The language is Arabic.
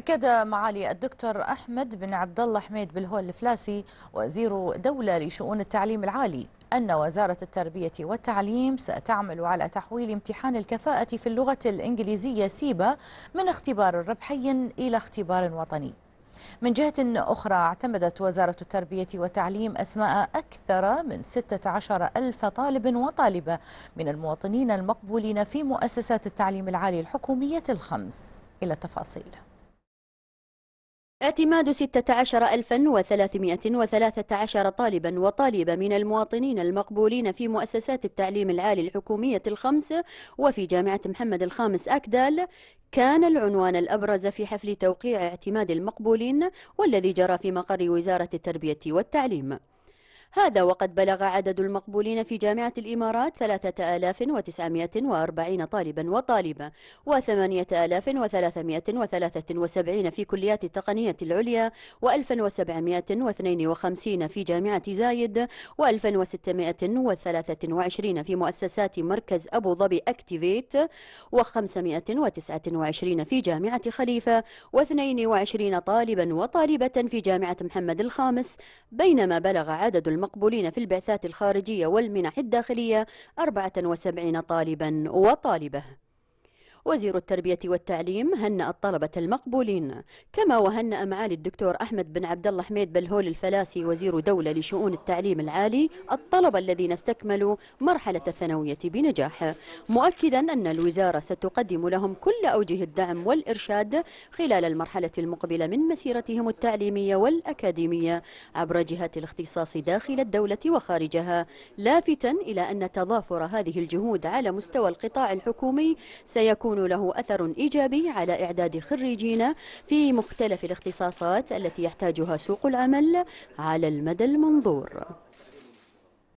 أكد معالي الدكتور أحمد بن عبد الله حميد بالهول الفلاسي وزير دولة لشؤون التعليم العالي أن وزارة التربية والتعليم ستعمل على تحويل امتحان الكفاءة في اللغة الإنجليزية سيبا من اختبار ربحي إلى اختبار وطني من جهة أخرى اعتمدت وزارة التربية والتعليم أسماء أكثر من 16 ألف طالب وطالبة من المواطنين المقبولين في مؤسسات التعليم العالي الحكومية الخمس إلى التفاصيل اعتماد 16313 طالبا وطالبة من المواطنين المقبولين في مؤسسات التعليم العالي الحكومية الخمس وفي جامعة محمد الخامس أكدال كان العنوان الأبرز في حفل توقيع اعتماد المقبولين والذي جرى في مقر وزارة التربية والتعليم هذا وقد بلغ عدد المقبولين في جامعة الإمارات 3940 طالبا وطالبة و8373 في كليات التقنية العليا و1752 في جامعة زايد و1623 في مؤسسات مركز أبو ظبي أكتيفيت و529 في جامعة خليفة و22 طالبا وطالبة في جامعة محمد الخامس بينما بلغ عدد المقبولين في البعثات الخارجية والمنح الداخلية 74 طالبا وطالبة وزير التربية والتعليم هنأ الطلبة المقبولين كما وهنأ معالي الدكتور أحمد بن عبد الله حميد بلهول الفلاسي وزير دولة لشؤون التعليم العالي الطلبة الذين استكملوا مرحلة الثانوية بنجاح مؤكدا أن الوزارة ستقدم لهم كل أوجه الدعم والإرشاد خلال المرحلة المقبلة من مسيرتهم التعليمية والأكاديمية عبر جهات الاختصاص داخل الدولة وخارجها لافتا إلى أن تضافر هذه الجهود على مستوى القطاع الحكومي سيكون يكون له أثر إيجابي على إعداد خريجين في مختلف الاختصاصات التي يحتاجها سوق العمل على المدى المنظور